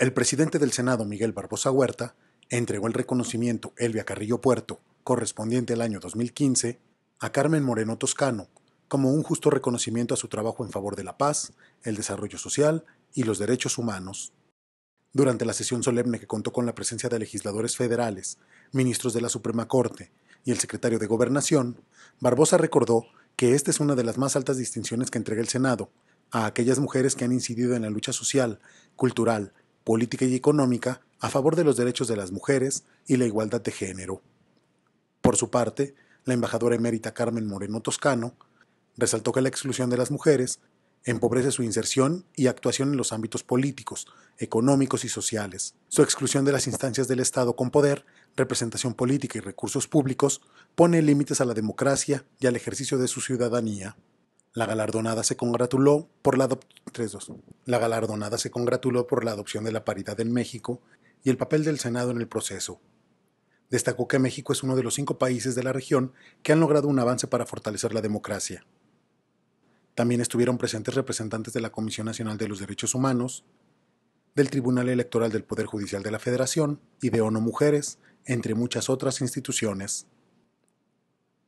El presidente del Senado, Miguel Barbosa Huerta, entregó el reconocimiento Elvia Carrillo Puerto, correspondiente al año 2015, a Carmen Moreno Toscano, como un justo reconocimiento a su trabajo en favor de la paz, el desarrollo social y los derechos humanos. Durante la sesión solemne que contó con la presencia de legisladores federales, ministros de la Suprema Corte y el secretario de Gobernación, Barbosa recordó que esta es una de las más altas distinciones que entrega el Senado a aquellas mujeres que han incidido en la lucha social, cultural, política y económica a favor de los derechos de las mujeres y la igualdad de género. Por su parte, la embajadora emérita Carmen Moreno Toscano resaltó que la exclusión de las mujeres empobrece su inserción y actuación en los ámbitos políticos, económicos y sociales. Su exclusión de las instancias del Estado con poder, representación política y recursos públicos pone límites a la democracia y al ejercicio de su ciudadanía. La galardonada se congratuló por la La se congratuló por la adopción de la paridad en México y el papel del Senado en el proceso. Destacó que México es uno de los cinco países de la región que han logrado un avance para fortalecer la democracia. También estuvieron presentes representantes de la Comisión Nacional de los Derechos Humanos, del Tribunal Electoral del Poder Judicial de la Federación y de ONU Mujeres, entre muchas otras instituciones.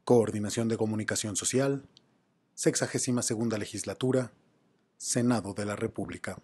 Coordinación de Comunicación Social, sexagésima segunda legislatura, Senado de la República.